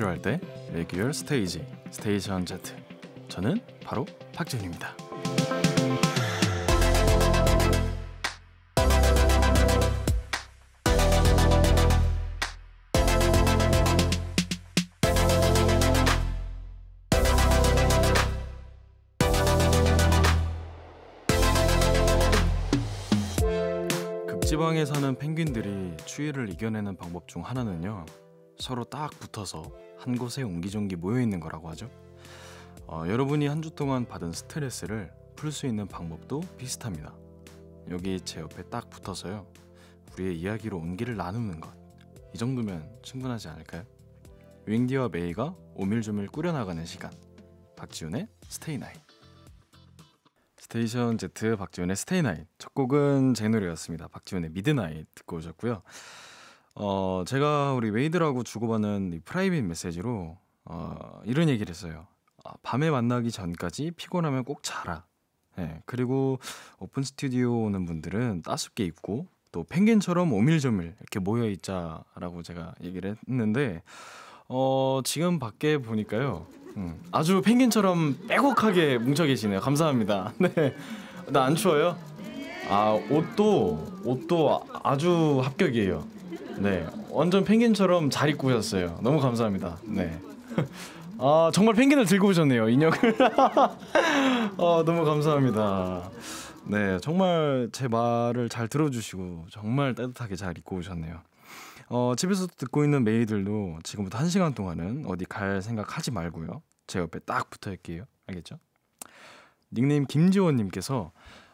필요할 때 레귤 스테이지 스테이션 Z 저는 바로 박재입니다 지방에 사는 펭귄들이 추위를 이겨내는 방법 중 하나는요. 서로 딱 붙어서 한 곳에 옹기종기 모여 있는 거라고 하죠. 어, 여러분이 한 주 동안 받은 스트레스를 풀 수 있는 방법도 비슷합니다. 여기 제 옆에 딱 붙어서요. 우리의 이야기로 온기를 나누는 것. 이 정도면 충분하지 않을까요? 윙디와 메이가 오밀조밀 꾸려나가는 시간. 박지훈의 스테이 나인. 스테이션 Z 박지훈의 스테이 나인. 첫 곡은 제 노래였습니다. 박지훈의 미드나잇 듣고 오셨고요. 어, 제가 우리 웨이드라고 주고받는 프라이빗 메시지로 어, 이런 얘기를 했어요. 아, 밤에 만나기 전까지 피곤하면 꼭 자라. 예, 그리고 오픈 스튜디오 오는 분들은 따숩게 입고 또 펭귄처럼 오밀조밀 이렇게 모여 있자라고 제가 얘기를 했는데 어, 지금 밖에 보니까요. 음, 아주 펭귄처럼 빼곡하게 뭉쳐 계시네요. 감사합니다. 네. 나 안 추워요? 아, 옷도 옷도 아주 합격이에요. 네, 완전 펭귄처럼 잘 입고 오셨어요. 너무 감사합니다. 네. 아 정말 펭귄을 들고 오셨네요 인형을. 아 너무 감사합니다. 네, 정말 제 말을 잘 들어주시고 정말 따뜻하게 잘 입고 오셨네요. 어, 집에서 듣고 있는 메이들도 지금부터 한 시간 동안은 어디 갈 생각 하지 말고요. 제 옆에 딱 붙어 있게요. 알겠죠? 닉네임 김지원님께서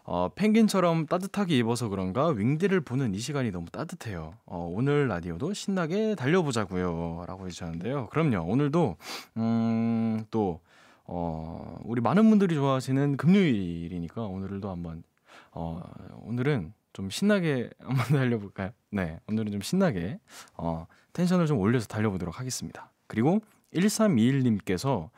어, 펭귄처럼 따뜻하게 입어서 그런가 윙디를 보는 이 시간이 너무 따뜻해요. 어, 오늘 라디오도 신나게 달려보자고요. 라고 해주셨는데요. 그럼요. 오늘도, 음, 또, 어, 우리 많은 분들이 좋아하시는 금요일이니까 오늘도 한번, 어, 오늘은 좀 신나게 한번 달려볼까요? 네. 오늘은 좀 신나게, 어, 텐션을 좀 올려서 달려보도록 하겠습니다. 그리고 1321님께서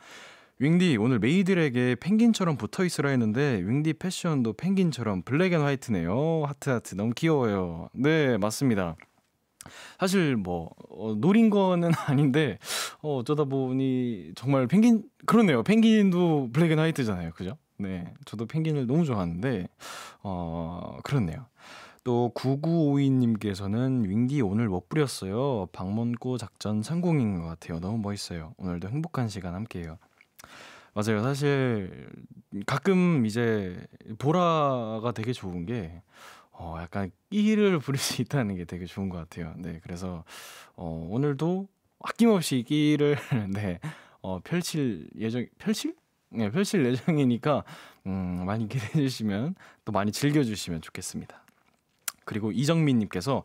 윙디 오늘 메이들에게 펭귄처럼 붙어 있으라 했는데 윙디 패션도 펭귄처럼 블랙 앤 화이트네요. 하트 하트 너무 귀여워요. 네, 맞습니다. 사실 뭐 어, 노린 거는 아닌데 어, 어쩌다 보니 정말 펭귄 그렇네요 펭귄도 블랙 앤 화이트잖아요. 그죠? 네. 저도 펭귄을 너무 좋아하는데 어, 그렇네요. 또 9952님께서는 윙디 오늘 못 뭐 부렸어요. 방문고 작전 성공인 것 같아요. 너무 멋있어요. 오늘도 행복한 시간 함께해요. 맞아요. 사실 가끔 이제 보라가 되게 좋은 게 어, 약간 끼를 부릴 수 있다는 게 되게 좋은 것 같아요. 네, 그래서 어, 오늘도 아낌없이 끼를 네, 어, 펼칠 예정 펼칠? 네, 펼칠 예정이니까 음, 많이 기대해 주시면 또 많이 즐겨 주시면 좋겠습니다. 그리고 이정민 님께서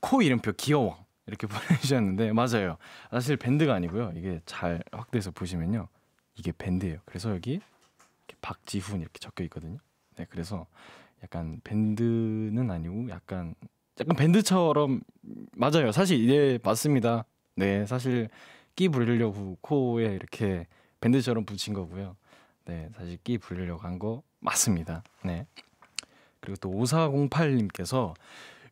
코 이름표 귀여워 이렇게 보내주셨는데 맞아요. 사실 밴드가 아니고요. 이게 잘 확대해서 보시면요. 이게 밴드예요. 그래서 여기 이렇게 박지훈 이렇게 적혀 있거든요. 네, 그래서 약간 밴드는 아니고 약간 약간 밴드처럼 맞아요. 사실 이게 예 맞습니다. 네, 사실 끼 부리려고 코에 이렇게 밴드처럼 붙인 거고요. 네, 사실 끼 부리려고 한 거 맞습니다. 네. 그리고 또 5408님께서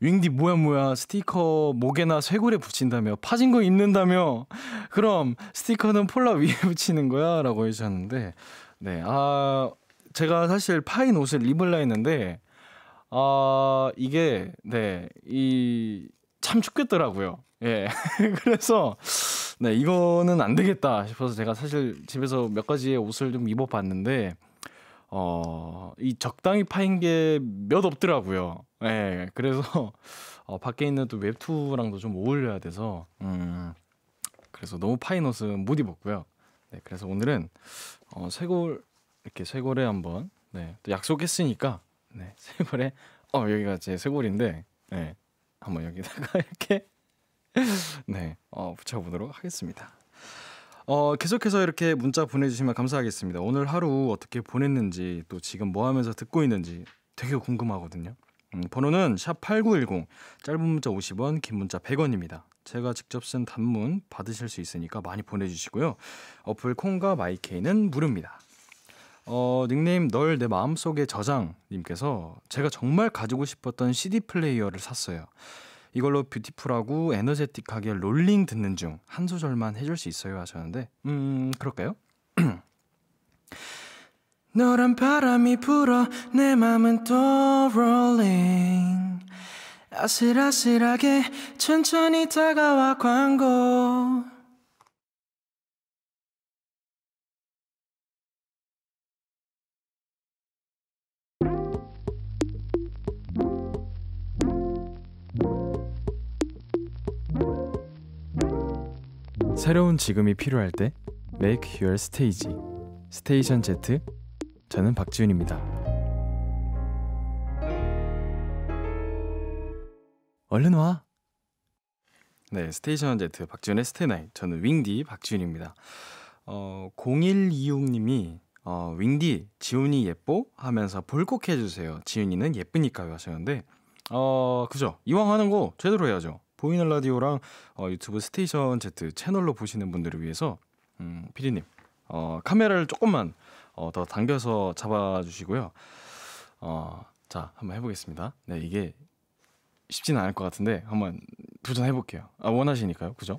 윙디 뭐야 뭐야 스티커 목에나 쇄골에 붙인다며 파진 거 입는다며 그럼 스티커는 폴라 위에 붙이는 거야 라고 해주셨는데 네 아 제가 사실 파인 옷을 입을라 했는데 아 이게 네 이 참 춥겠더라고요 예 그래서 네 이거는 안 되겠다 싶어서 제가 사실 집에서 몇 가지의 옷을 좀 입어봤는데 어 이 적당히 파인 게 몇 없더라고요 예, 예. 그래서 어 밖에 있는 또 웹투랑도 좀 어울려야 돼서 음. 그래서 너무 파인 옷은 못 입었고요. 네. 그래서 오늘은 어 쇄골 이렇게 쇄골에 한번 네. 또 약속했으니까 네. 쇄골에 어 여기가 제 쇄골인데 네. 한번 여기다가 이렇게 네. 어 붙여 보도록 하겠습니다. 어, 계속해서 이렇게 문자 보내주시면 감사하겠습니다. 오늘 하루 어떻게 보냈는지 또 지금 뭐 하면서 듣고 있는지 되게 궁금하거든요. 음, 번호는 샵8910 짧은 문자 50원 긴 문자 100원입니다. 제가 직접 쓴 단문 받으실 수 있으니까 많이 보내주시고요. 어플 콩과 마이케이는 무료입니다. 어, 닉네임 널 내 마음속의 저장님께서 제가 정말 가지고 싶었던 CD 플레이어를 샀어요. 이걸로 뷰티풀하고 에너제틱하게 롤링 듣는 중 한 소절만 해줄 수 있어요 하셨는데 음 그럴까요? 너란 바람이 불어 내 맘은 또 rolling 아슬아슬하게 천천히 다가와 광고 새로운 지금이 필요할 때 Make Your Stage 스테이션 Z 저는 박지윤입니다. 얼른 와. 네, 스테이션 Z 박지윤의 스테나이. 저는 윙디 박지윤입니다. 어, 0126님이 어, 윙디 지훈이 예뻐 하면서 볼콕 해주세요. 지훈이는 예쁘니까요 하셨는데 어 그죠? 이왕 하는 거 제대로 해야죠. 보이는 라디오랑 어, 유튜브 스테이션 Z 채널로 보시는 분들을 위해서 음, 피디님 어, 카메라를 조금만 어, 더 당겨서 잡아주시고요. 어, 자, 한번 해보겠습니다. 네, 이게 쉽지는 않을 것 같은데 한번 도전해볼게요. 아, 원하시니까요, 그죠?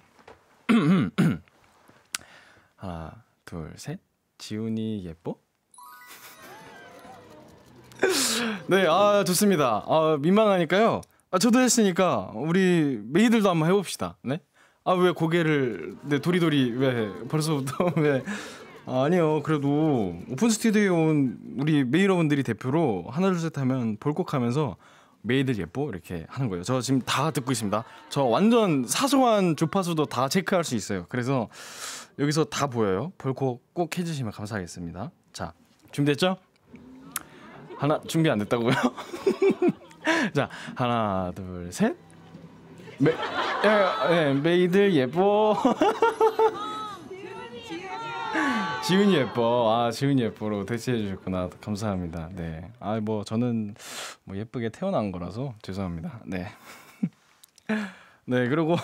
하나, 둘, 셋. 지훈이 예뻐? 네, 아 좋습니다. 아 민망하니까요. 아 저도 했으니까 우리 메이들도 한번 해봅시다. 네? 아왜 고개를 네 도리도리 왜 벌써부터 왜 아니요. 그래도 오픈 스튜디오에 온 우리 메이러분들이 대표로 하나 둘 셋 하면 볼콕하면서 메이들 예뻐 이렇게 하는 거예요. 저 지금 다 듣고 있습니다. 저 완전 사소한 주파수도 다 체크할 수 있어요. 그래서 여기서 다 보여요. 볼콕 꼭 해주시면 감사하겠습니다. 자 준비됐죠? 하나 준비 안 됐다고요? 자 하나 둘 셋. 메, 예, 예, 메이들 예뻐. 지훈이 예뻐. 아, 지훈이 예뻐로 대체해 주셨구나. 감사합니다. 네. 아, 뭐 저는 뭐 예쁘게 태어난 거라서 죄송합니다. 네. 네, 그리고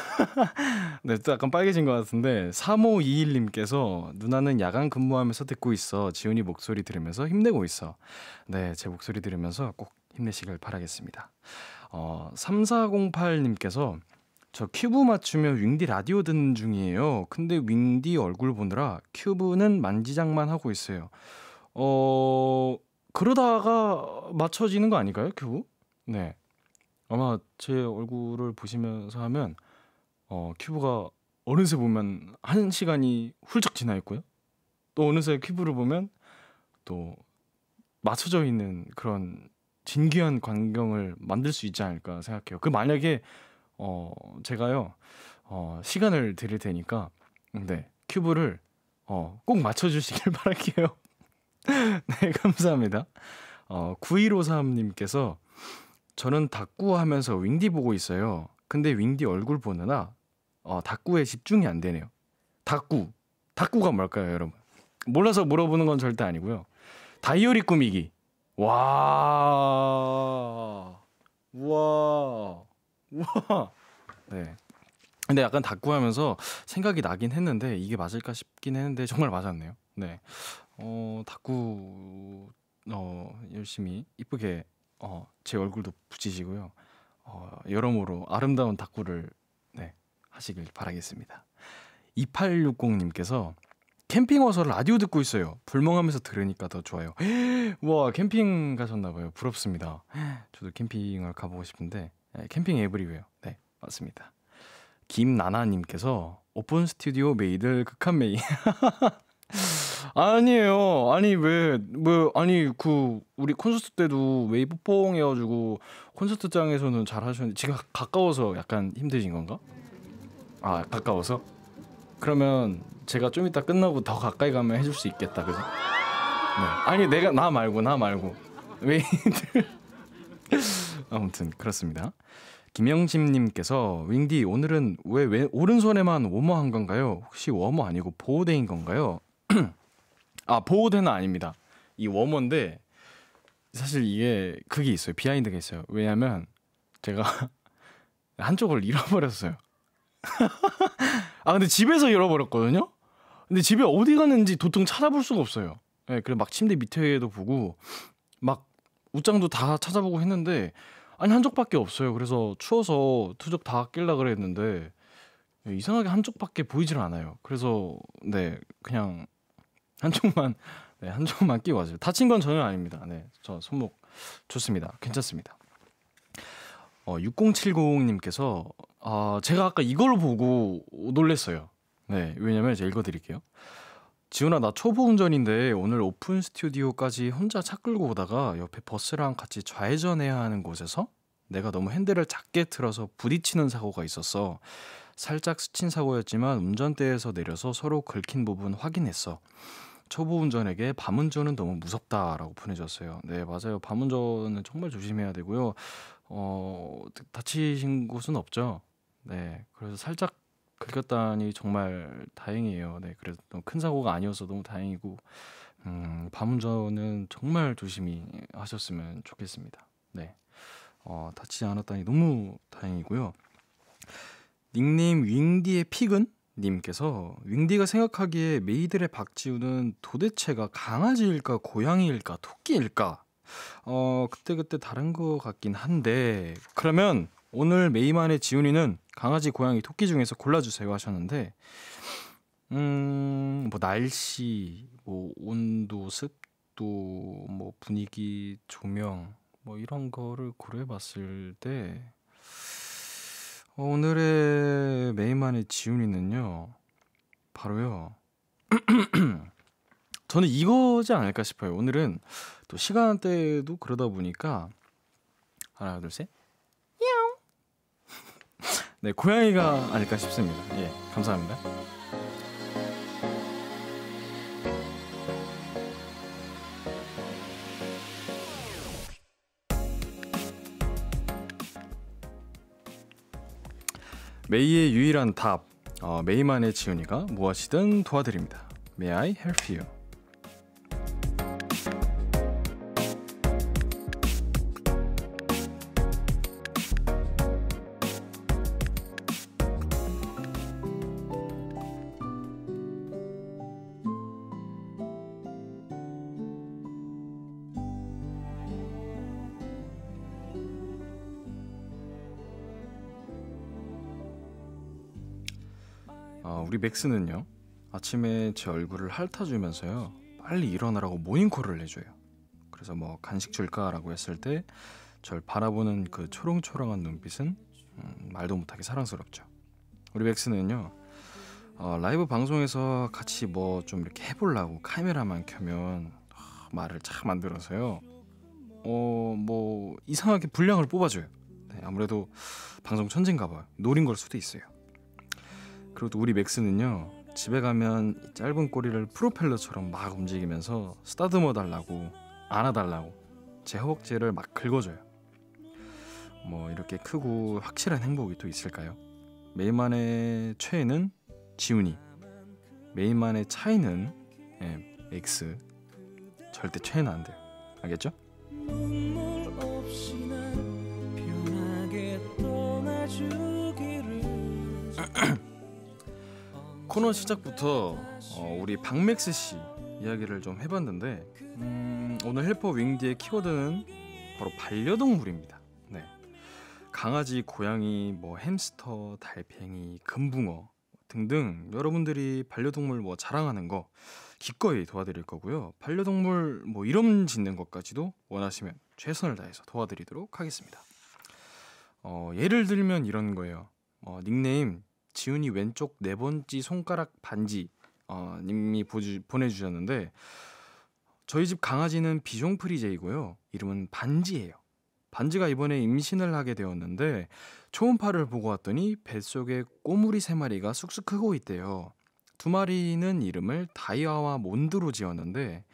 네, 또 약간 빨개진 것 같은데 3521님께서 누나는 야간 근무하면서 듣고 있어. 지훈이 목소리 들으면서 힘내고 있어. 네, 제 목소리 들으면서 꼭 힘내시길 바라겠습니다. 어, 3408님께서 저 큐브 맞추며 윙디 라디오 듣는 중이에요. 근데 윙디 얼굴 보느라 큐브는 만지작만 하고 있어요. 어, 그러다가 맞춰지는 거 아닐까요, 큐브? 네. 아마 제 얼굴을 보시면서 하면, 어, 큐브가 어느새 보면 한 시간이 훌쩍 지나 있고요. 또 어느새 큐브를 보면 또 맞춰져 있는 그런 진귀한 광경을 만들 수 있지 않을까 생각해요. 그 만약에 어, 제가요, 어, 시간을 드릴 테니까, 네, 큐브를, 어, 꼭 맞춰주시길 바랄게요. 네, 감사합니다. 어, 9153님께서, 저는 닭구 하면서 윙디 보고 있어요. 근데 윙디 얼굴 보느라, 어, 닭구에 집중이 안 되네요. 닭구. 닭구가 뭘까요, 여러분? 몰라서 물어보는 건 절대 아니고요. 다이어리 꾸미기. 와. 와. 와. 네. 근데 약간 닦구하면서 생각이 나긴 했는데 이게 맞을까 싶긴 했는데 정말 맞았네요. 네. 어, 닦구 어, 열심히 이쁘게 어, 제 얼굴도 붙이시고요. 어, 여러모로 아름다운 닦구를 네, 하시길 바라겠습니다. 2860님께서 캠핑 와서 라디오 듣고 있어요. 불멍하면서 들으니까 더 좋아요. 와 캠핑 가셨나봐요. 부럽습니다. 저도 캠핑을 가보고 싶은데 네, 캠핑 앱을 리웨어네 맞습니다. 김나나님께서 오픈 스튜디오 메이들 극한 메이. 아니에요. 아니 왜왜 아니 그 우리 콘서트 때도 웨이브 뽕 해가지고 콘서트장에서는 잘 하셨는데 지금 가까워서 약간 힘드신 건가? 아 가까워서? 그러면 제가 좀 이따 끝나고 더 가까이 가면 해줄 수 있겠다 그죠? 네. 아니 내가 나 말고 나 말고 웨이들 아무튼 그렇습니다. 김영심님께서 윙디 오늘은 왜, 왜 오른손에만 워머한 건가요? 혹시 워머 아니고 보호대인 건가요? 아 보호대는 아닙니다. 이 워머인데 사실 이게 그게 있어요. 비하인드가 있어요. 왜냐하면 제가 한쪽을 잃어버렸어요. 아 근데 집에서 잃어버렸거든요. 근데 집에 어디 갔는지 도통 찾아볼 수가 없어요. 예, 네, 그래 막 침대 밑에도 보고 막 옷장도 다 찾아보고 했는데 아니 한쪽밖에 없어요. 그래서 추워서 투적 다끼라 그랬는데 이상하게 한쪽밖에 보이질 않아요. 그래서 네 그냥 한쪽만 네, 한쪽만 끼고 왔어요. 다친 건 전혀 아닙니다. 네, 저 손목 좋습니다. 괜찮습니다. 어, 6070님께서 아 제가 아까 이걸 보고 놀랬어요. 네, 왜냐면 제가 읽어드릴게요. 지훈아, 나 초보 운전인데 오늘 오픈 스튜디오까지 혼자 차 끌고 오다가 옆에 버스랑 같이 좌회전해야 하는 곳에서 내가 너무 핸들을 작게 틀어서 부딪히는 사고가 있었어. 살짝 스친 사고였지만 운전대에서 내려서 서로 긁힌 부분 확인했어. 초보 운전에게 밤 운전은 너무 무섭다라고 보내줬어요. 네, 맞아요. 밤 운전은 정말 조심해야 되고요. 어, 다치신 곳은 없죠. 네, 그래서 살짝 긁혔다니 정말 다행이에요. 네, 그래도큰 사고가 아니어서 너무 다행이고 음, 밤운전은 정말 조심히 하셨으면 좋겠습니다. 네, 어, 다치지 않았다니 너무 다행이고요. 닉네임 윙디의 픽은 님께서 윙디가 생각하기에 메이들의 박지우는 도대체가 강아지일까 고양이일까 토끼일까 어 그때그때 그때 다른 것 같긴 한데 그러면 오늘 메이만의 지훈이는 강아지, 고양이, 토끼 중에서 골라주세요 하셨는데, 음, 뭐, 날씨, 뭐, 온도, 습도, 뭐, 분위기, 조명, 뭐, 이런 거를 고려해 봤을 때, 어, 오늘의 메이만의 지훈이는요, 바로요, 저는 이거지 않을까 싶어요. 오늘은 또 시간대도 그러다 보니까, 하나, 둘, 셋. 네 고양이가 아닐까 싶습니다. 예 감사합니다. 메이의 유일한 답 어, 메이만의 지훈이가 무엇이든 도와드립니다. May I help you? 맥스는요, 아침에 제 얼굴을 핥아주면서요, 빨리 일어나라고 모닝콜을 해줘요. 그래서 뭐 간식 줄까라고 했을 때, 절 바라보는 그 초롱초롱한 눈빛은 음, 말도 못하게 사랑스럽죠. 우리 맥스는요, 어, 라이브 방송에서 같이 뭐 좀 이렇게 해보려고 카메라만 켜면 어, 말을 참 만들어서요. 어, 뭐 이상하게 분량을 뽑아줘요. 네, 아무래도 방송 천재인가 봐요. 노린 걸 수도 있어요. 그리고 우리 맥스는요 집에 가면 짧은 꼬리를 프로펠러처럼 막 움직이면서 쓰다듬어 달라고 안아달라고 제 허벅지를 막 긁어줘요. 뭐 이렇게 크고 확실한 행복이 또 있을까요? 메이만의 최애는 지훈이, 메이만의 차이는 예, 맥스 절대 최애는 안 돼요. 알겠죠? 코너 시작부터 어, 우리 박맥스 씨 이야기를 좀 해봤는데 음, 오늘 헬퍼 윙디의 키워드는 바로 반려동물입니다. 네, 강아지, 고양이, 뭐 햄스터, 달팽이, 금붕어 등등 여러분들이 반려동물 뭐 자랑하는 거 기꺼이 도와드릴 거고요. 반려동물 뭐 이름 짓는 것까지도 원하시면 최선을 다해서 도와드리도록 하겠습니다. 어, 예를 들면 이런 거예요. 어, 닉네임 지훈이 왼쪽 네 번째 손가락 반지 어, 님이 보주, 보내주셨는데 저희 집 강아지는 비숑프리제이고요. 이름은 반지예요. 반지가 이번에 임신을 하게 되었는데 초음파를 보고 왔더니 뱃속에 꼬물이 세 마리가 쑥쑥 크고 있대요. 두 마리는 이름을 다이아와 몬드로 지었는데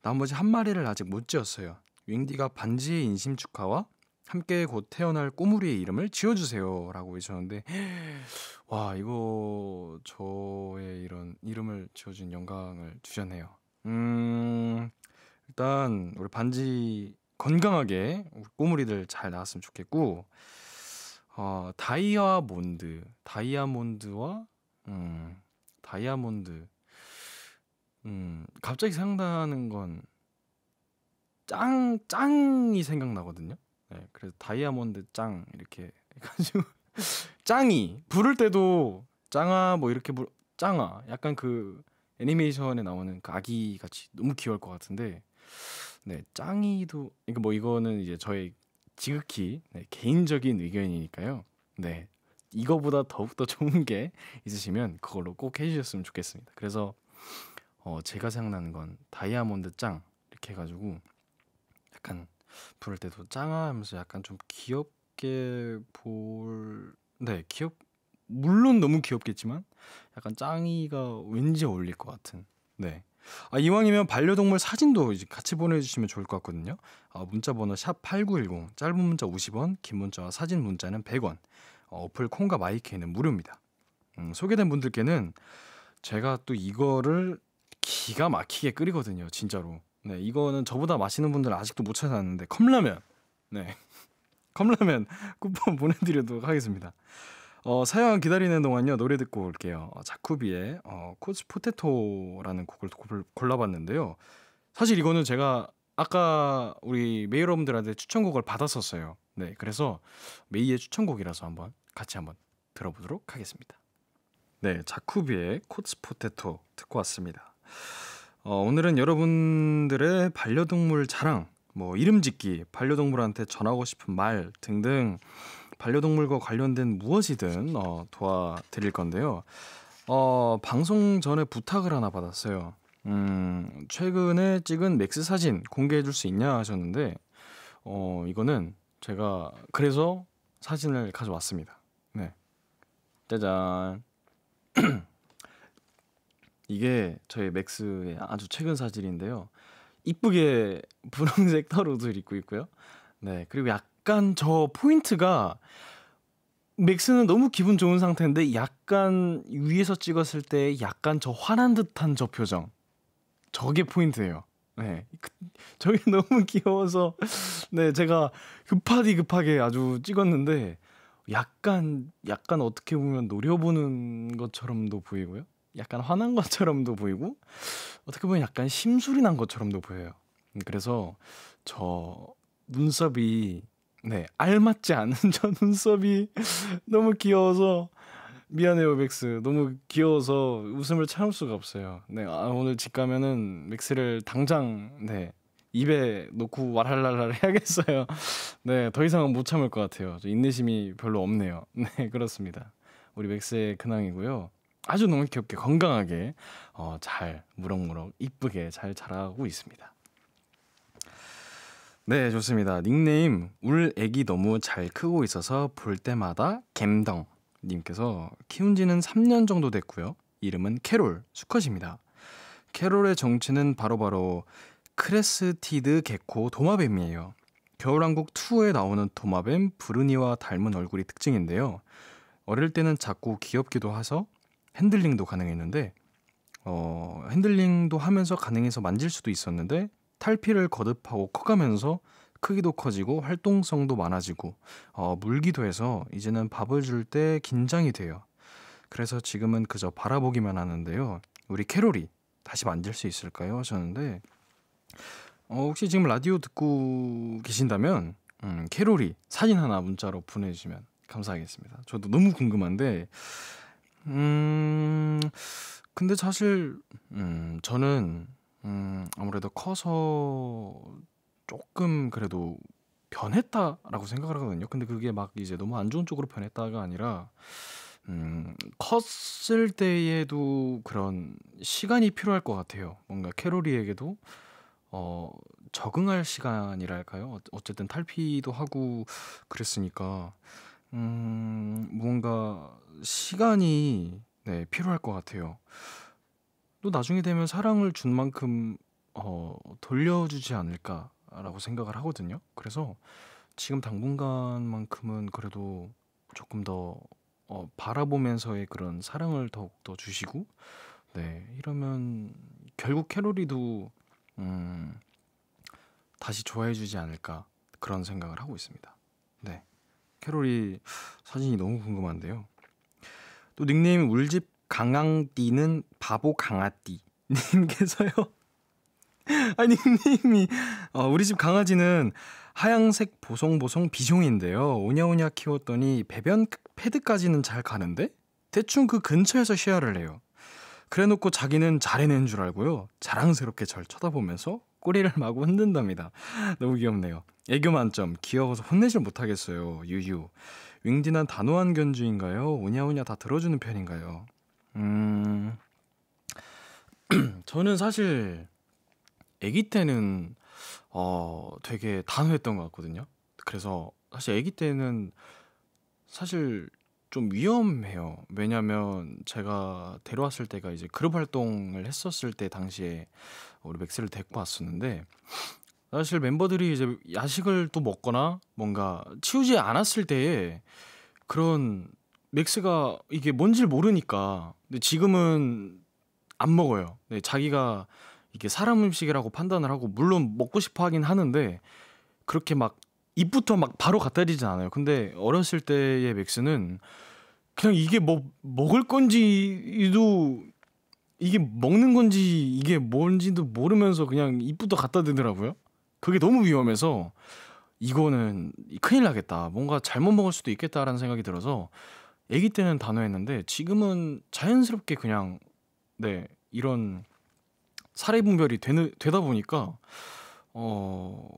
나머지 한 마리를 아직 못 지었어요. 윙디가 반지의 인심 축하와 함께 곧 태어날 꼬물이의 이름을 지어주세요. 라고 외쳤는데, 와, 이거 저의 이런 이름을 지어준 영광을 주셨네요. 음, 일단, 우리 반지 건강하게 우리 꼬물이들 잘 나왔으면 좋겠고, 어, 다이아몬드, 다이아몬드와, 음, 다이아몬드. 음, 갑자기 생각나는 건, 짱, 짱이 생각나거든요. 네, 그래서 다이아몬드 짱 이렇게 해가지고 짱이 부를 때도 짱아 뭐 이렇게 부르 짱아 약간 그 애니메이션에 나오는 그 아기 같이 너무 귀여울 것 같은데 네 짱이도 그러니까 뭐 이거는 이제 저의 지극히 네, 개인적인 의견이니까요 네 이거보다 더욱더 좋은 게 있으시면 그걸로 꼭 해주셨으면 좋겠습니다 그래서 어 제가 생각나는 건 다이아몬드 짱 이렇게 해가지고 약간 부를 때도 짱하면서 약간 좀 귀엽게 볼, 네, 귀엽, 물론 너무 귀엽겠지만 약간 짱이가 왠지 어울릴 것 같은, 네. 아, 이왕이면 반려동물 사진도 이제 같이 보내주시면 좋을 것 같거든요. 아, 문자번호 샵8910, 짧은 문자 50원, 긴 문자와 사진 문자는 100원, 어, 플 콩과 마이크에는 무료입니다. 음, 소개된 분들께는 제가 또 이거를 기가 막히게 끓이거든요, 진짜로. 네, 이거는 저보다 맛있는 분들은 아직도 못 찾아놨는데 컵라면. 네. 컵라면 쿠폰 보내드리도록 하겠습니다. 어, 사연 기다리는 동안요 노래 듣고 올게요. 어, 자쿠비의 어, 코스 포테토라는 곡을 골, 라봤는데요 사실 이거는 제가 아까 우리 메이 여러분들한테 추천곡을 받았었어요. 네, 그래서 메이의 추천곡이라서 한번 같이 한번 들어보도록 하겠습니다. 네, 자쿠비의 코스 포테토 듣고 왔습니다. 어, 오늘은 여러분들의 반려동물 자랑, 뭐 이름 짓기, 반려동물한테 전하고 싶은 말 등등 반려동물과 관련된 무엇이든 어, 도와드릴 건데요. 어, 방송 전에 부탁을 하나 받았어요. 음, 최근에 찍은 맥스 사진 공개해 줄 수 있냐 하셨는데 어, 이거는 제가 그래서 사진을 가져왔습니다. 네. 짜잔. 이게 저희 맥스의 아주 최근 사진인데요. 이쁘게 분홍색 털 옷을 입고 있고요. 네, 그리고 약간 저 포인트가 맥스는 너무 기분 좋은 상태인데 약간 위에서 찍었을 때 약간 저 화난 듯한 저 표정. 저게 포인트예요. 네. 그, 저게 너무 귀여워서 네, 제가 급하디 급하게 아주 찍었는데 약간 약간 어떻게 보면 노려보는 것처럼도 보이고요. 약간 화난 것처럼도 보이고 어떻게 보면 약간 심술이 난 것처럼도 보여요. 음, 그래서 저 눈썹이 네 알맞지 않은 저 눈썹이 너무 귀여워서 미안해요 맥스 너무 귀여워서 웃음을 참을 수가 없어요. 네 아, 오늘 집 가면은 맥스를 당장 네 입에 놓고 와랄랄랄 해야겠어요. 네, 더 이상은 못 참을 것 같아요. 인내심이 별로 없네요. 네, 그렇습니다. 우리 맥스의 근황이고요. 아주 너무 귀엽게 건강하게 어, 잘 무럭무럭 이쁘게 잘 자라고 있습니다. 네, 좋습니다. 닉네임 울 애기 너무 잘 크고 있어서 볼 때마다 갬덩 님께서 키운 지는 3년 정도 됐고요. 이름은 캐롤 수컷입니다. 캐롤의 정체는 바로바로 크레스티드 개코 도마뱀이에요. 겨울왕국 2에 나오는 도마뱀 브루니와 닮은 얼굴이 특징인데요. 어릴 때는 작고 귀엽기도 해서 핸들링도 가능했는데 어, 핸들링도 하면서 가능해서 만질 수도 있었는데 탈피를 거듭하고 커가면서 크기도 커지고 활동성도 많아지고 어, 물기도 해서 이제는 밥을 줄 때 긴장이 돼요. 그래서 지금은 그저 바라보기만 하는데요. 우리 캐롤이 다시 만질 수 있을까요? 하셨는데 어, 혹시 지금 라디오 듣고 계신다면 음, 캐롤이 사진 하나 문자로 보내주시면 감사하겠습니다. 저도 너무 궁금한데 음, 근데 사실, 음, 저는, 음, 아무래도 커서 조금 그래도 변했다라고 생각을 하거든요. 근데 그게 막 이제 너무 안 좋은 쪽으로 변했다가 아니라, 음, 컸을 때에도 그런 시간이 필요할 것 같아요. 뭔가 캐롤이에게도, 어, 적응할 시간이랄까요? 어, 어쨌든 탈피도 하고 그랬으니까. 음, 뭔가 시간이 네, 필요할 것 같아요. 또 나중에 되면 사랑을 준 만큼 어, 돌려주지 않을까라고 생각을 하거든요. 그래서 지금 당분간만큼은 그래도 조금 더 어, 바라보면서의 그런 사랑을 더욱 더 주시고, 네, 이러면 결국 캐롤이도 음, 다시 좋아해주지 않을까 그런 생각을 하고 있습니다. 네. 캐롤이 사진이 너무 궁금한데요. 또닉네임 울집 강강띠는 바보 강아띠 님께서요. 아니 닉네임이 어, 우리 집 강아지는 하양색 보송보송 비숑인데요. 오냐오냐 키웠더니 배변 패드까지는 잘 가는데 대충 그 근처에서 쉐어를 해요. 그래놓고 자기는 잘해낸 줄 알고요. 자랑스럽게 절 쳐다보면서 꼬리를 마구 흔든답니다. 너무 귀엽네요. 애교 만점, 귀여워서 혼내질 못하겠어요. 유유. 윙디는 단호한 견주인가요? 오냐오냐 다 들어주는 편인가요? 음, 저는 사실 아기 때는 어 되게 단호했던 것 같거든요. 그래서 사실 아기 때는 사실 좀 위험해요. 왜냐면 제가 데려왔을 때가 이제 그룹 활동을 했었을 때 당시에 우리 맥스를 데리고 왔었는데 사실 멤버들이 이제 야식을 또 먹거나 뭔가 치우지 않았을 때에 그런 맥스가 이게 뭔지를 모르니까 근데 지금은 안 먹어요. 네, 자기가 이게 사람 음식이라고 판단을 하고 물론 먹고 싶어 하긴 하는데 그렇게 막 입부터 막 바로 갖다 리진 않아요. 근데 어렸을 때의 맥스는 그냥 이게 뭐 먹을 건지도 이게 먹는 건지 이게 뭔지도 모르면서 그냥 입부터 갖다 대더라고요. 그게 너무 위험해서 이거는 큰일 나겠다. 뭔가 잘못 먹을 수도 있겠다라는 생각이 들어서 아기 때는 단호했는데 지금은 자연스럽게 그냥 네 이런 사례 분별이 되는 되다 보니까 어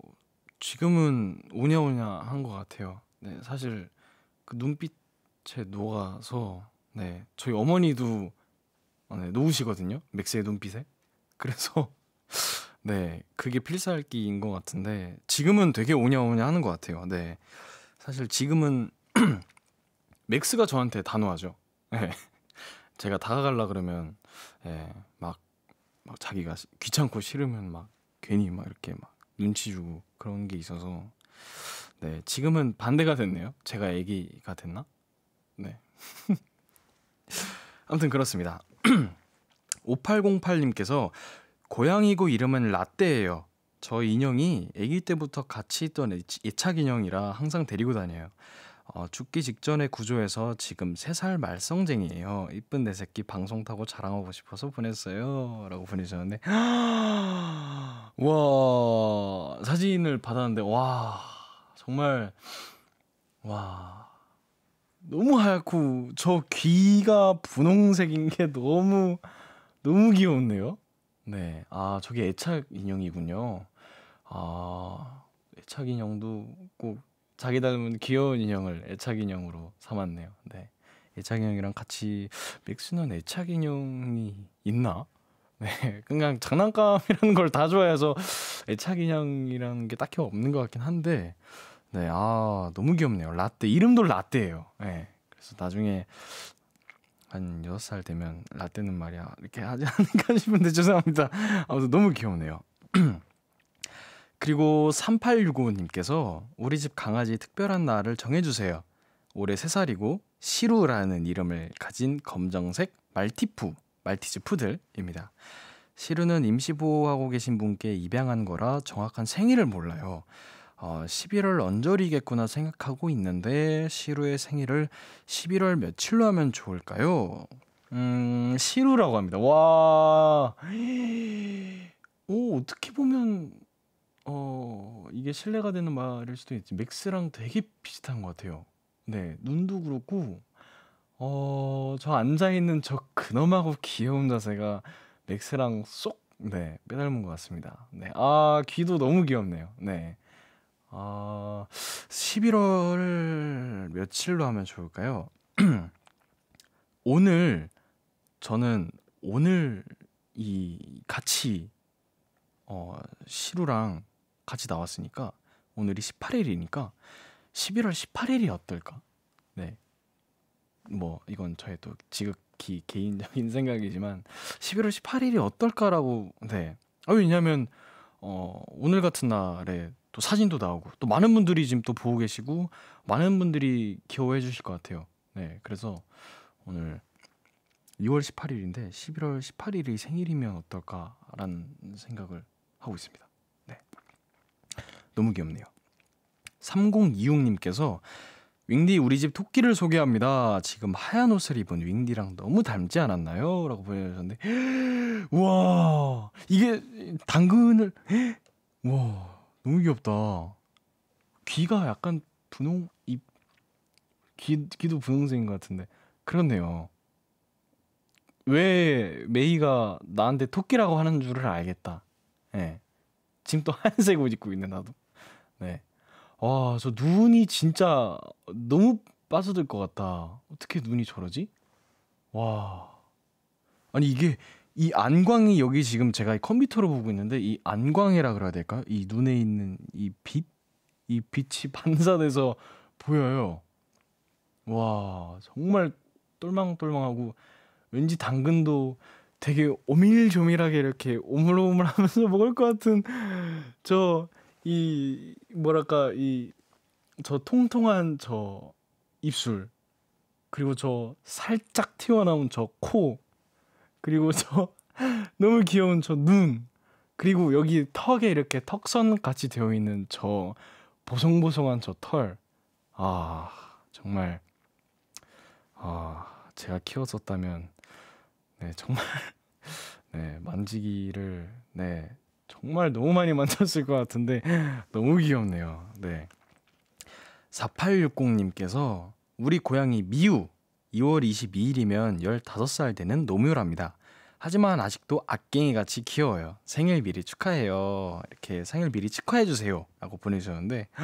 지금은 오냐오냐 한 것 같아요. 네 사실 그 눈빛에 녹아서 네 저희 어머니도 어, 네, 노우시거든요. 맥스의 눈빛에. 그래서 네 그게 필살기인 것 같은데 지금은 되게 오냐오냐 하는 것 같아요. 네 사실 지금은 맥스가 저한테 단호하죠. 네. 제가 다가갈라 그러면 예, 막, 막 자기가 귀찮고 싫으면 막 괜히 막 이렇게 막 눈치 주고 그런 게 있어서 네 지금은 반대가 됐네요. 제가 애기가 됐나? 네. 아무튼 그렇습니다. 5808님께서 고양이고 이름은 라떼예요. 저 인형이 아기 때부터 같이 있던 예착 인형이라 항상 데리고 다녀요. 어, 죽기 직전에구조해서 지금 3살 말썽쟁이에요. 이쁜 내 새끼 방송 타고 자랑하고 싶어서 보냈어요. 라고 보내주셨는데. 와, 사진을 받았는데, 와, 정말, 와, 너무 하얗고 저 귀가 분홍색인 게 너무 너무 귀여운데요. 네, 아 저게 애착 인형이군요. 아 애착 인형도 꼭 자기 닮은 귀여운 인형을 애착 인형으로 삼았네요. 네, 애착 인형이랑 같이 맥스는 애착 인형이 있나? 네, 그냥 장난감이라는 걸 다 좋아해서 애착 인형이라는 게 딱히 없는 것 같긴 한데 네, 아, 너무 귀엽네요. 라떼. 이름도 라떼예요. 예. 네, 그래서 나중에 한 6살 되면 라떼는 말이야. 이렇게 하지 않을까 싶은데 죄송합니다. 아무튼 너무 귀엽네요. 그리고 3865님께서 우리 집 강아지 특별한 날을 정해주세요. 올해 3살이고 시루라는 이름을 가진 검정색 말티푸, 말티즈 푸들입니다. 시루는 임시 보호하고 계신 분께 입양한 거라 정확한 생일을 몰라요. 어, 11월 언저리겠구나 생각하고 있는데 시루의 생일을 11월 며칠로 하면 좋을까요? 음, 시루라고 합니다. 와. 오, 어떻게 보면 어, 이게 신뢰가 되는 말일 수도 있지. 맥스랑 되게 비슷한 것 같아요. 네, 눈도 그렇고 어, 저 앉아 있는 저 근엄하고 귀여운 자세가 맥스랑 쏙 네, 빼닮은 것 같습니다. 네. 아, 귀도 너무 귀엽네요. 네. 아, 어, 11월 며칠로 하면 좋을까요? 오늘 저는 오늘 이 같이 어, 시루랑 같이 나왔으니까 오늘이 18일이니까 11월 18일이 어떨까? 네. 뭐 이건 저의 또 지극히 개인적인 생각이지만 11월 18일이 어떨까라고 네. 아 왜냐면 어 오늘 같은 날에 또 사진도 나오고 또 많은 분들이 지금 또 보고 계시고 많은 분들이 기호해 주실 것 같아요. 네, 그래서 오늘 2월 18일인데 11월 18일이 생일이면 어떨까라는 생각을 하고 있습니다. 네. 너무 귀엽네요. 3026님께서 윙디 우리 집 토끼를 소개합니다. 지금 하얀 옷을 입은 윙디랑 너무 닮지 않았나요? 라고 보내주셨는데 우와 이게 당근을 와 너무 귀엽다. 귀가 약간 분홍 입 귀, 귀도 분홍색인 것 같은데 그렇네요. 왜 메이가 나한테 토끼라고 하는 줄을 알겠다. 예. 네. 지금 또 하얀색 옷 입고 있네 나도. 네. 와, 저 눈이 진짜 너무 빠져들 것 같다. 어떻게 눈이 저러지? 와. 아니 이게 이 안광이 여기 지금 제가 컴퓨터로 보고 있는데 이 안광이라 그래야 될까요? 이 눈에 있는 이 빛? 이 빛이 반사돼서 보여요. 와, 정말 똘망똘망하고 왠지 당근도 되게 오밀조밀하게 이렇게 오물오물 하면서 먹을 것 같은 저 이 뭐랄까 이 저 통통한 저 입술 그리고 저 살짝 튀어나온 저코 그리고 저 너무 귀여운 저 눈. 그리고 여기 턱에 이렇게 턱선 같이 되어 있는 저 보송보송한 저 털. 아, 정말 아, 제가 키웠었다면 네, 정말 네, 만지기를 네, 정말 너무 많이 만졌을 것 같은데 너무 귀엽네요. 네. 4860님께서 우리 고양이 미우 2월 22일이면 15살 되는 노묘랍니다. 하지만 아직도 악갱이 같이 귀여워요. 생일 미리 축하해요. 이렇게 생일 미리 축하해주세요. 라고 보내주셨는데,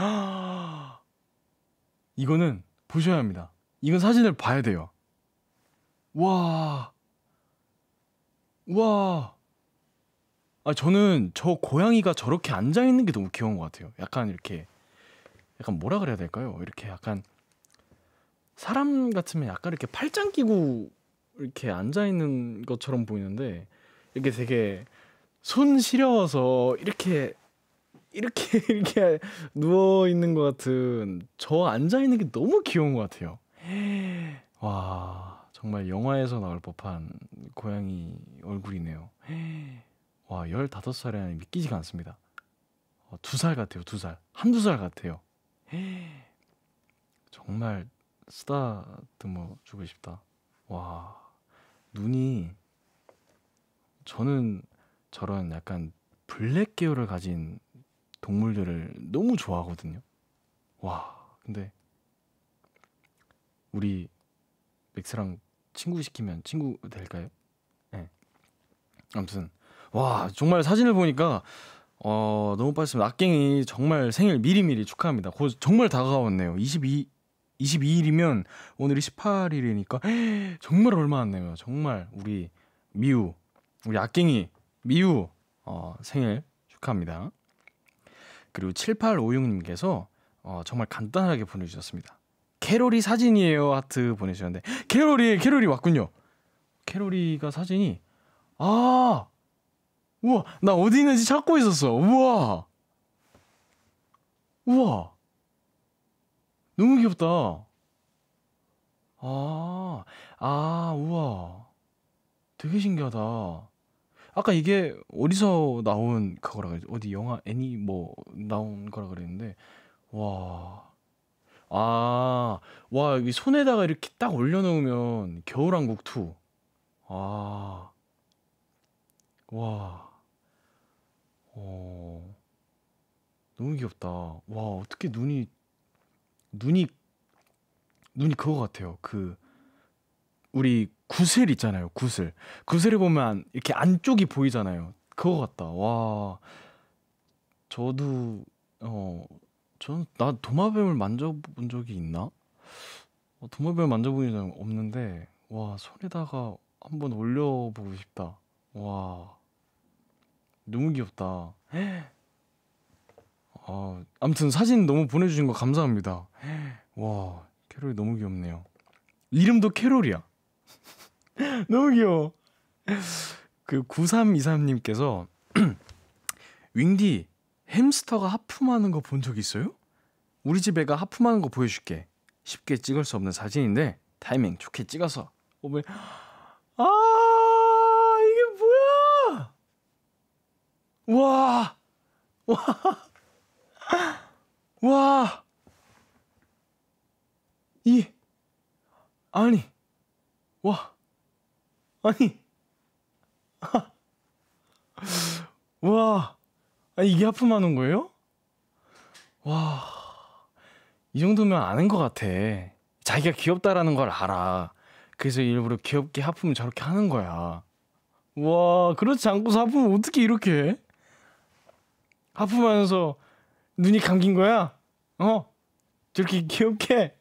이거는 보셔야 합니다. 이건 사진을 봐야 돼요. 와, 와. 아, 저는 저 고양이가 저렇게 앉아있는 게 너무 귀여운 것 같아요. 약간 이렇게, 약간 뭐라 그래야 될까요? 이렇게 약간 사람 같으면 약간 이렇게 팔짱 끼고 이렇게 앉아 있는 것처럼 보이는데 이게 렇 되게 손 시려워서 이렇게 이렇게 이렇게 누워 있는 것 같은 저 앉아 있는 게 너무 귀여운 것 같아요. 와 정말 영화에서 나올 법한 고양이 얼굴이네요. 와1 5살이아니 믿기지가 않습니다. 어, 두살 같아요, 두 살. 한두 살 같아요. 정말 쓰다듬어 주고 싶다. 와, 눈이 저는 저런 약간 블랙 계열을 가진 동물들을 너무 좋아하거든요. 와, 근데 우리 맥스랑 친구 시키면 친구 될까요? 네. 아무튼 와 정말 사진을 보니까 어 너무 빠졌습니다. 악갱이 정말 생일 미리미리 축하합니다. 곧 정말 다가왔네요. 22 22일이면 오늘이 18일이니까 정말 얼마 안 남아요. 정말 우리 미우, 우리 악갱이 미우 어, 생일 축하합니다. 그리고 7856님께서 어, 정말 간단하게 보내주셨습니다. 캐롤이 사진이에요 하트 보내주셨는데 캐롤이 캐롤이 왔군요. 캐롤이가 사진이 아 우와 나 어디 있는지 찾고 있었어 우와 우와 너무 귀엽다. 아, 아, 우와. 되게 신기하다. 아까 이게 어디서 나온 그거라 그랬지? 어디 영화 애니 뭐 나온 거라 그랬는데, 와. 아, 와, 여기 손에다가 이렇게 딱 올려놓으면 겨울왕국 2. 아, 와. 어, 너무 귀엽다. 와, 어떻게 눈이 눈이 눈이 그거 같아요. 그 우리 구슬 있잖아요. 구슬. 구슬을 보면 이렇게 안쪽이 보이잖아요. 그거 같다. 와. 저도 어전 나 도마뱀을 만져본 적이 있나? 어, 도마뱀 을 만져본 적은 없는데 와 손에다가 한번 올려보고 싶다. 와 너무 귀엽다. 어, 아무튼 사진 너무 보내주신 거 감사합니다. 와, 캐롤이 너무 귀엽네요. 이름도 캐롤이야. 너무 귀여워. 그 9323님께서 윙디 햄스터가 하품하는 거 본 적 있어요? 우리 집 애가 하품하는 거 보여줄게. 쉽게 찍을 수 없는 사진인데 타이밍 좋게 찍어서 오늘 어, 아 이게 뭐야? 와 와. 와. 이 아니. 와. 아니. 와. 아니 이게 하품하는 거예요? 와. 이 정도면 아는 것 같아. 자기가 귀엽다라는 걸 알아. 그래서 일부러 귀엽게 하품을 저렇게 하는 거야. 와, 그렇지 않고서 하품을 어떻게 이렇게 해? 하품하면서 눈이 감긴 거야? 어? 저렇게 귀엽게?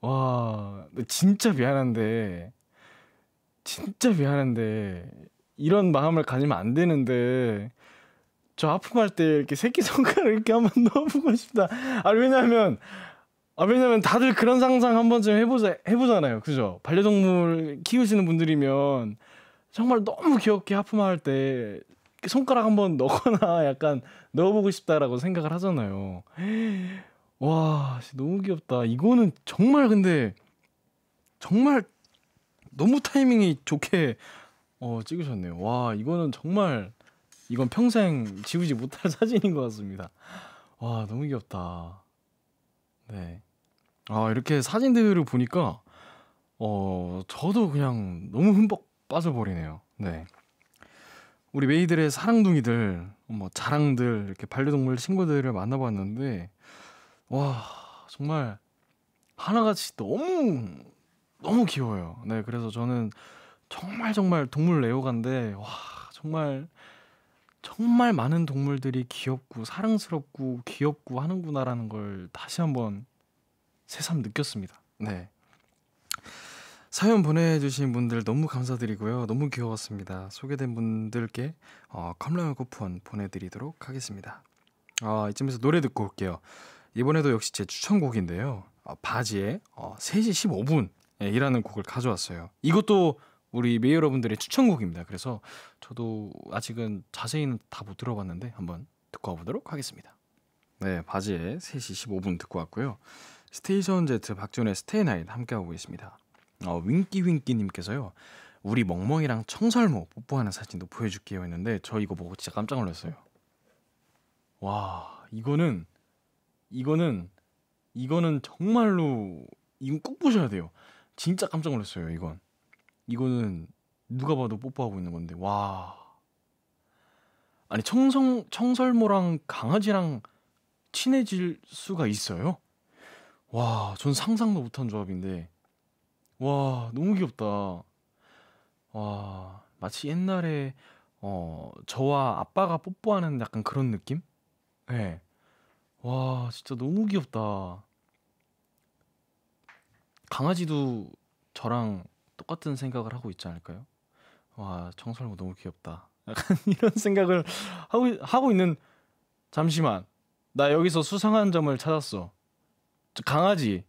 와, 진짜 미안한데. 진짜 미안한데. 이런 마음을 가지면 안 되는데. 저 아픔할 때 이렇게 새끼 손가락 이렇게 한번 넣어보고 싶다. 아, 왜냐면, 아, 왜냐면 다들 그런 상상 한 번쯤 해보자, 해보잖아요. 그죠? 반려동물 키우시는 분들이면 정말 너무 귀엽게 아픔할때 손가락 한번 넣거나 약간 넣어보고 싶다라고 생각을 하잖아요. 와, 너무 귀엽다. 이거는 정말 근데 정말 너무 타이밍이 좋게 어, 찍으셨네요. 와, 이거는 정말 이건 평생 지우지 못할 사진인 것 같습니다. 와, 너무 귀엽다. 네. 아, 이렇게 사진들을 보니까 어, 저도 그냥 너무 흠뻑 빠져버리네요. 네. 우리 메이들의 사랑둥이들 뭐 자랑들 이렇게 반려동물 친구들을 만나봤는데 와 정말 하나같이 너무 너무 귀여워요. 네 그래서 저는 정말 정말 동물 애호가인데 와 정말 정말 많은 동물들이 귀엽고 사랑스럽고 귀엽고 하는구나라는 걸 다시 한번 새삼 느꼈습니다. 네. 사연 보내주신 분들 너무 감사드리고요. 너무 귀여웠습니다. 소개된 분들께 어, 컵라면 쿠폰 보내드리도록 하겠습니다. 아, 이쯤에서 노래 듣고 올게요. 이번에도 역시 제 추천곡인데요. 어, 바지에 어, 3시 15분이라는 예, 곡을 가져왔어요. 이것도 우리 매이 여러분들의 추천곡입니다. 그래서 저도 아직은 자세히는 다 못 들어봤는데 한번 듣고 와보도록 하겠습니다. 네, 바지에 3시 15분 듣고 왔고요. 스테이션 제트 박준의 스테이 나잇 함께하고 계십니다 어, 윙끼윙끼님께서요. 우리 멍멍이랑 청설모 뽀뽀하는 사진도 보여줄게요 했는데 저 이거 보고 진짜 깜짝 놀랐어요. 와 이거는 이거는 이거는 정말로 이건 꼭 보셔야 돼요. 진짜 깜짝 놀랐어요 이건. 이거는 누가 봐도 뽀뽀하고 있는 건데 와 아니 청성 청설모랑 강아지랑 친해질 수가 있어요? 와, 전 상상도 못한 조합인데 와, 너무 귀엽다. 와, 마치 옛날에 어, 저와 아빠가 뽀뽀하는 약간 그런 느낌? 예. 네. 와, 진짜 너무 귀엽다. 강아지도 저랑 똑같은 생각을 하고 있지 않을까요? 와, 청설모 너무 귀엽다. 약간 이런 생각을 하고 하고 있는 잠시만. 나 여기서 수상한 점을 찾았어. 강아지.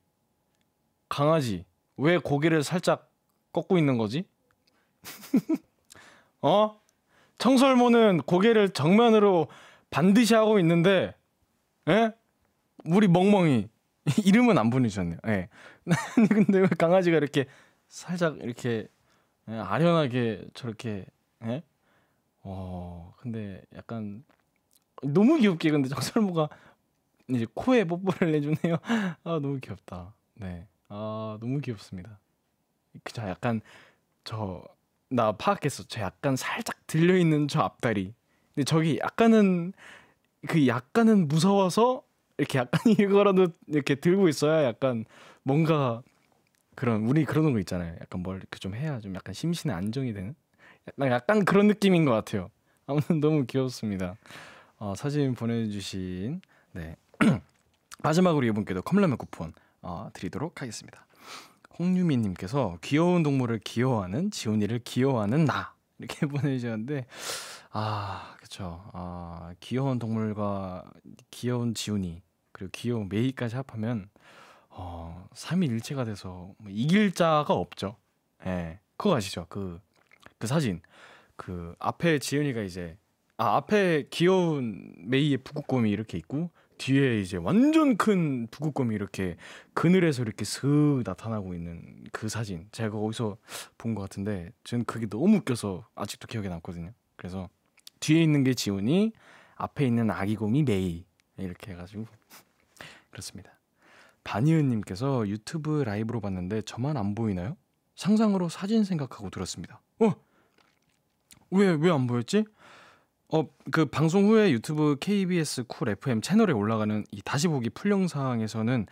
강아지. 왜 고개를 살짝 꺾고 있는 거지? 어? 청설모는 고개를 정면으로 반드시 하고 있는데, 예? 우리 멍멍이 이름은 안 보내주셨네요. 예. 근데 왜 강아지가 이렇게 살짝 이렇게 예, 아련하게 저렇게 예? 어 근데 약간 너무 귀엽게 근데 청설모가 이제 코에 뽀뽀를 해주네요. 아 너무 귀엽다. 네. 아 너무 귀엽습니다. 그저 약간 저 나 파악했어. 저 약간 살짝 들려 있는 저 앞다리. 근데 저기 약간은 그 약간은 무서워서 이렇게 약간 이거라도 이렇게 들고 있어야 약간 뭔가 그런 우리 그런거 있잖아요. 약간 뭘 이렇게 좀 해야 좀 약간 심신의 안정이 되는 약간, 약간 그런 느낌인 것 같아요. 아무튼 너무 귀엽습니다. 어, 사진 보내주신 네 마지막으로 이분께도 컵라면 쿠폰 어, 드리도록 하겠습니다. 홍유미님께서 귀여운 동물을 귀여워하는 지훈이를 귀여워하는 나 이렇게 보내주셨는데 아 그쵸 아 귀여운 동물과 귀여운 지훈이 그리고 귀여운 메이까지 합하면 어 3일 일체가 돼서 뭐 이길 자가 없죠 예 그거 아시죠 그그 그 사진 그 앞에 지훈이가 이제 아 앞에 귀여운 메이의 북극곰이 이렇게 있고 뒤에 이제 완전 큰 북극곰이 이렇게 그늘에서 이렇게 슥 나타나고 있는 그 사진 제가 거기서 본 것 같은데 저는 그게 너무 웃겨서 아직도 기억에 남거든요. 그래서 뒤에 있는 게 지훈이 앞에 있는 아기곰이 메이 이렇게 해가지고 그렇습니다. 반이은님께서 유튜브 라이브로 봤는데 저만 안 보이나요? 상상으로 사진 생각하고 들었습니다. 어? 왜 왜 안 보였지? 어, 그 방송 후에 유튜브 KBS 쿨 FM 채널에 올라가는 이 다시 보기 풀 영상에서는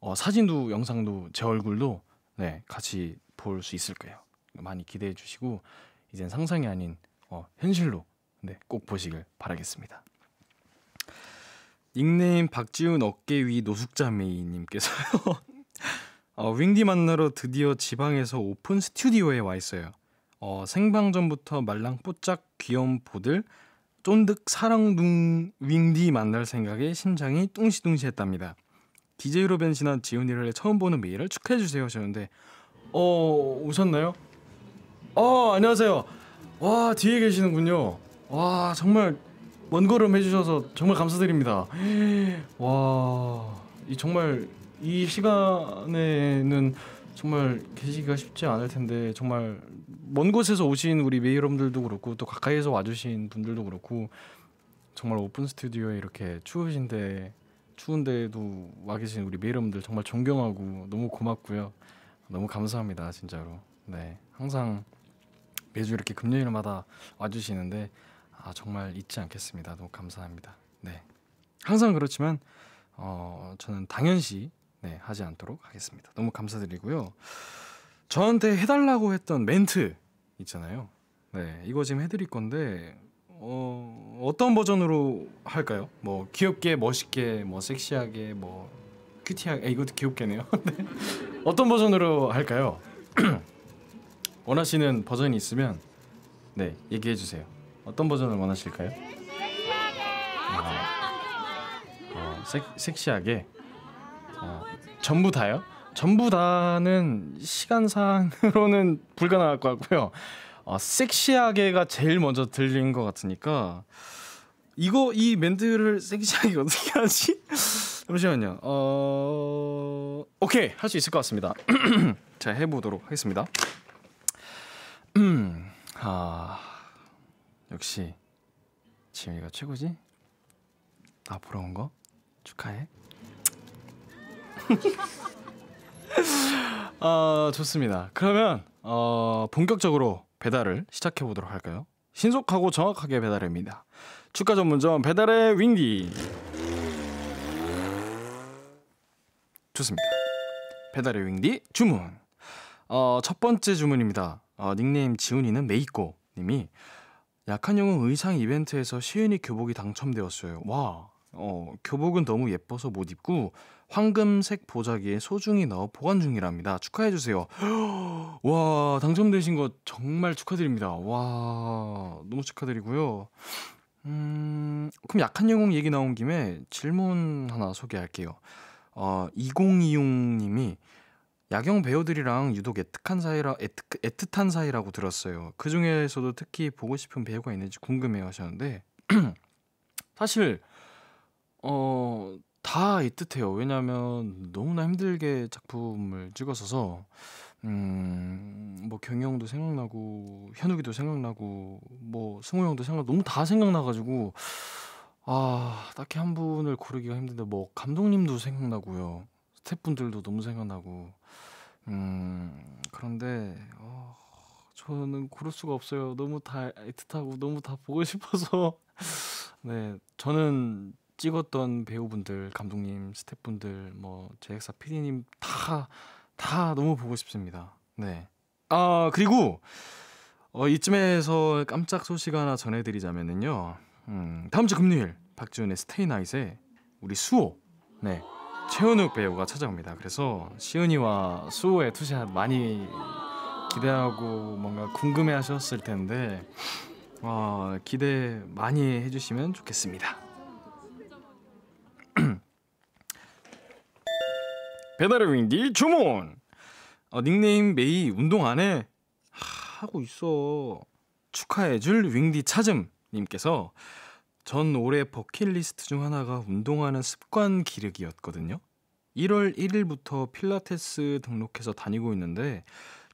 어, 사진도 영상도 제 얼굴도 네, 같이 볼 수 있을 거예요. 많이 기대해 주시고 이젠 상상이 아닌 어, 현실로 네, 꼭 보시길 바라겠습니다. 닉네임 박지훈 어깨 위 노숙자메이 님께서요. 어, 윙디 만나러 드디어 지방에서 오픈 스튜디오에 와 있어요. 어, 생방전부터 말랑뽀짝 귀여운 보들 쫀득 사랑둥 윙디 만날 생각에 심장이 뚱시뚱시했답니다. DJ로 변신한 지훈이를 처음 보는 메일을 축하해주세요 하셨는데 어 오셨나요? 어 안녕하세요. 와 뒤에 계시는군요. 와 정말 먼 걸음 해주셔서 정말 감사드립니다. 와이 정말 이 시간에는 정말 계시기가 쉽지 않을 텐데 정말 먼 곳에서 오신 우리 매이여러분들도 그렇고 또 가까이에서 와주신 분들도 그렇고 정말 오픈 스튜디오에 이렇게 추우신데 추운데도 와 계신 우리 매이여러분들 정말 존경하고 너무 고맙고요. 너무 감사합니다 진짜로. 네 항상 매주 이렇게 금요일마다 와주시는데 아, 정말 잊지 않겠습니다. 너무 감사합니다. 네 항상 그렇지만 어, 저는 당연시 네, 하지 않도록 하겠습니다. 너무 감사드리고요. 저한테 해달라고 했던 멘트 있잖아요. 네, 이거 지금 해드릴 건데 어, 어떤 버전으로 할까요? 뭐 귀엽게, 멋있게, 뭐 섹시하게, 뭐 큐티하게. 이것도 귀엽게네요. 네. 어떤 버전으로 할까요? 원하시는 버전이 있으면 네 얘기해 주세요. 어떤 버전을 원하실까요? 아, 어, 섹, 시하게 어, 전부 다요? 전부 다는 시간상으로는 불가능할 것 같고요. 어, 섹시하게가 제일 먼저 들린 것 같으니까 이거 이 멘트를 섹시하게 어떻게 하지? 잠시만요. 어 오케이 할 수 있을 것 같습니다. 자 해보도록 하겠습니다. 음, 아 역시 지미가 최고지. 나부러운거 축하해. 어, 좋습니다. 그러면 어, 본격적으로 배달을 시작해 보도록 할까요? 신속하고 정확하게 배달입니다. 축가 전문점 배달의 윙디. 좋습니다. 배달의 윙디 주문. 어, 첫 번째 주문입니다. 어, 닉네임 지훈이는 메이코 님이 약한 영웅 의상 이벤트에서 시윤이 교복이 당첨되었어요. 와. 어, 교복은 너무 예뻐서 못 입고 황금색 보자기에 소중히 넣어 보관 중이랍니다. 축하해 주세요. 와, 당첨되신 거 정말 축하드립니다. 와, 너무 축하드리고요. 음, 그럼 약한 영웅 얘기 나온 김에 질문 하나 소개할게요. 어, 2026님이 야경 배우들이랑 유독 애틋한 사이라 애틋, 애틋한 사이라고 들었어요. 그 중에서도 특히 보고 싶은 배우가 있는지 궁금해 하셨는데 사실 어, 다 애틋해요. 왜냐면 하 너무나 힘들게 작품을 찍었어서 음, 뭐 경영도 생각나고 현욱이도 생각나고 뭐 승우 형도 생각 너무 다 생각나 가지고 아, 딱히 한 분을 고르기가 힘든데 뭐 감독님도 생각나고요. 스태프분들도 너무 생각나고 음, 그런데 어, 저는 고를 수가 없어요. 너무 다 애틋하고 너무 다 보고 싶어서 네, 저는 찍었던 배우분들, 감독님, 스태프분들, 뭐 제작사 PD님 다 다 너무 보고 싶습니다. 네. 아 그리고 어, 이쯤에서 깜짝 소식 하나 전해드리자면은요. 음, 다음 주 금요일 박지훈의 스테이나잇에 우리 수호, 네 최은욱 배우가 찾아옵니다. 그래서 시은이와 수호의 투샷 많이 기대하고 뭔가 궁금해하셨을 텐데 어, 기대 많이 해주시면 좋겠습니다. 배달의 윙디 주문. 어, 닉네임 메이 운동 안 해? 하고 있어. 축하해줄 윙디 찾음님께서 전 올해 버킷리스트 중 하나가 운동하는 습관 기르기였거든요. 1월 1일부터 필라테스 등록해서 다니고 있는데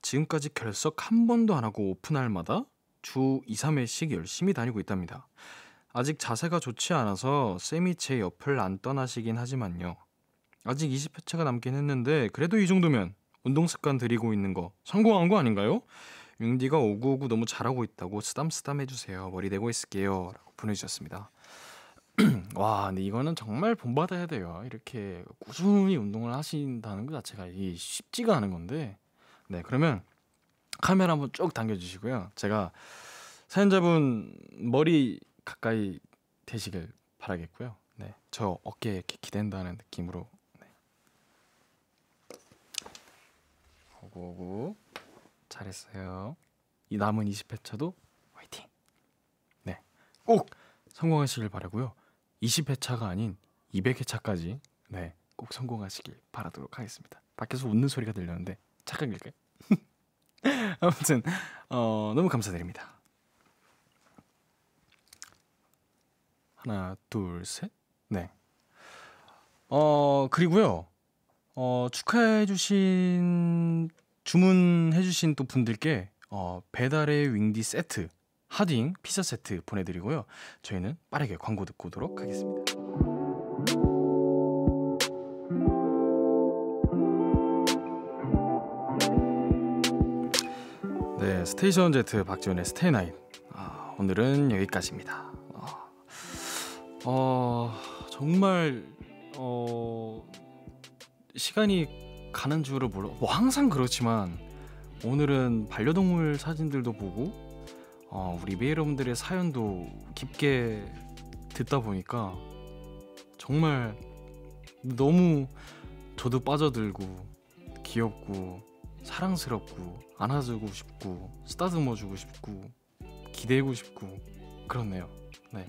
지금까지 결석 한 번도 안 하고 오픈할마다 주 2, 3회씩 열심히 다니고 있답니다. 아직 자세가 좋지 않아서 쌤이 제 옆을 안 떠나시긴 하지만요. 아직 20회차가 남긴 했는데 그래도 이 정도면 운동 습관 들이고 있는 거 성공한 거 아닌가요? 융디가 오구오구 너무 잘하고 있다고 쓰담쓰담 해주세요. 머리 대고 있을게요. 라고 보내주셨습니다. 와, 근데 이거는 정말 본받아야 돼요. 이렇게 꾸준히 운동을 하신다는 것 자체가 쉽지가 않은 건데. 네, 그러면 카메라 한번 쭉 당겨주시고요. 제가 사연자분 머리 가까이 대시길 바라겠고요. 네, 저 어깨에 이렇게 기댄다는 느낌으로 오구오구 잘했어요. 이 남은 20회차도 화이팅. 네, 꼭 성공하시길 바라고요. 20회차가 아닌 200회차까지 네, 꼭 성공하시길 바라도록 하겠습니다. 밖에서 웃는 소리가 들렸는데 착각일까요? 아무튼 어, 너무 감사드립니다. 하나, 둘, 셋. 네. 어, 그리고요. 어, 축하해 주신 주문해주신 또 분들께 어, 배달의 윙디 세트, 하딩 피자 세트 보내드리고요. 저희는 빠르게 광고 듣고 오도록 하겠습니다. 네, 스테이션 Z 박지원의 스테이나인. 아, 오늘은 여기까지입니다. 아, 어, 정말 어, 시간이 가는 줄을 몰라. 뭐 항상 그렇지만 오늘은 반려동물 사진들도 보고 어, 우리 매일 여러분들의 사연도 깊게 듣다 보니까 정말 너무 저도 빠져들고 귀엽고 사랑스럽고 안아주고 싶고 쓰다듬어주고 싶고 기대고 싶고 그렇네요. 네,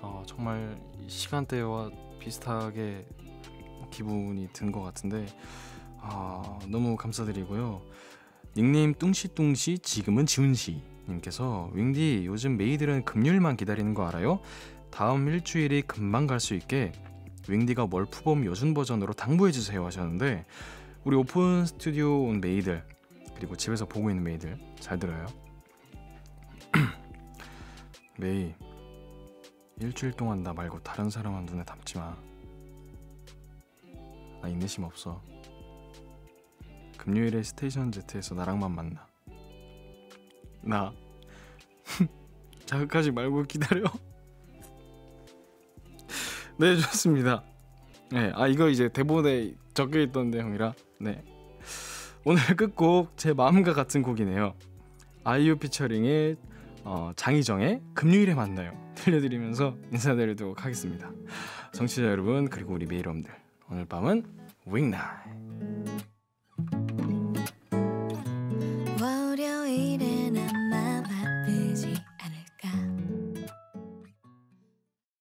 어, 정말 시간대와 비슷하게 기분이 든 것 같은데 아, 너무 감사드리고요. 닉네임 뚱시뚱시 지금은 지훈시 님께서 윙디 요즘 메이들은 금요일만 기다리는 거 알아요? 다음 일주일이 금방 갈 수 있게 윙디가 월프범 여준 버전으로 당부해 주세요 하셨는데 우리 오픈 스튜디오 온 메이들 그리고 집에서 보고 있는 메이들 잘 들어요. 메이 일주일 동안 나 말고 다른 사람한 눈에 담지 마. 나 인내심 없어. 금요일에 스테이션 Z에서 나랑만 만나. 나 자극하지 말고 기다려. 네 좋습니다. 네, 아 이거 이제 대본에 적혀 있던 내용이라 네 오늘 끝곡 제 마음과 같은 곡이네요. 아이유 피처링의 어, 장희정의 금요일에 만나요 들려드리면서 인사드리도록 하겠습니다. 정치자 여러분 그리고 우리 메이럼들 오늘 밤은 윙나이.